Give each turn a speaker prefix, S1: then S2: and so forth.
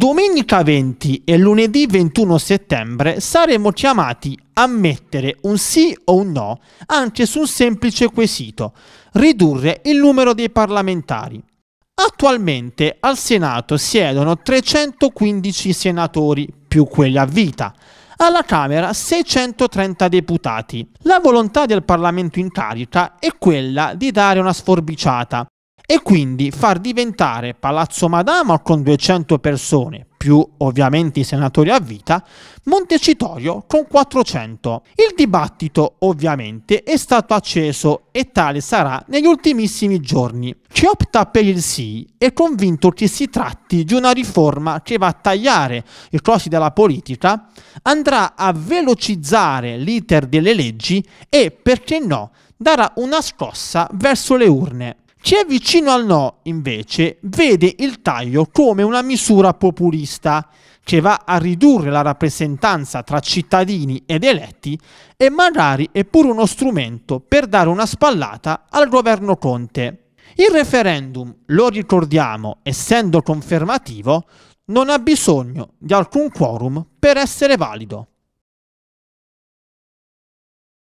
S1: Domenica 20 e lunedì 21 settembre saremo chiamati a mettere un sì o un no anche su un semplice quesito, ridurre il numero dei parlamentari. Attualmente al Senato siedono 315 senatori più quelli a vita, alla Camera 630 deputati. La volontà del Parlamento in carica è quella di dare una sforbiciata e quindi far diventare Palazzo Madama con 200 persone, più ovviamente i senatori a vita, Montecitorio con 400. Il dibattito ovviamente è stato acceso e tale sarà negli ultimissimi giorni. Chi opta per il sì è convinto che si tratti di una riforma che va a tagliare i costi della politica, andrà a velocizzare l'iter delle leggi e, perché no, darà una scossa verso le urne. Chi è vicino al no, invece, vede il taglio come una misura populista che va a ridurre la rappresentanza tra cittadini ed eletti e magari è pure uno strumento per dare una spallata al governo Conte. Il referendum, lo ricordiamo, essendo confermativo, non ha bisogno di alcun quorum per essere valido.